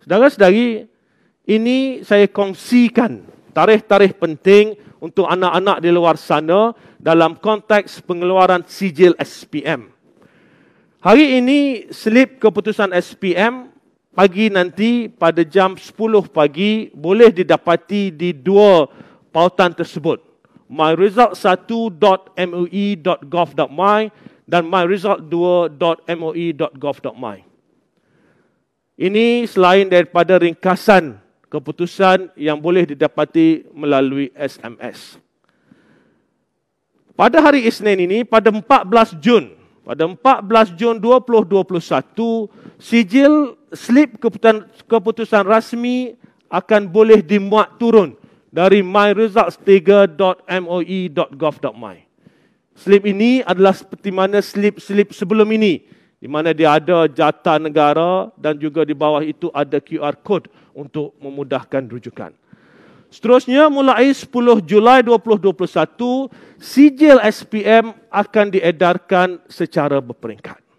Sedangkan saudari ini saya kongsikan tarikh-tarikh penting untuk anak-anak di luar sana dalam konteks pengeluaran sijil SPM. Hari ini slip keputusan SPM pagi nanti pada jam 10 pagi boleh didapati di dua pautan tersebut. myresult1.moe.gov.my dan myresult2.moe.gov.my. Ini selain daripada ringkasan keputusan yang boleh didapati melalui SMS. Pada hari Isnin ini, pada 14 Jun, pada 14 Jun 2021, sijil slip keputusan, keputusan rasmi akan boleh dimuat turun dari myresultstiga.moe.gov.my. Slip ini adalah seperti mana slip-slip sebelum ini di mana dia ada jata negara dan juga di bawah itu ada QR code untuk memudahkan rujukan. Seterusnya mulai 10 Julai 2021 sijil SPM akan diedarkan secara berperingkat.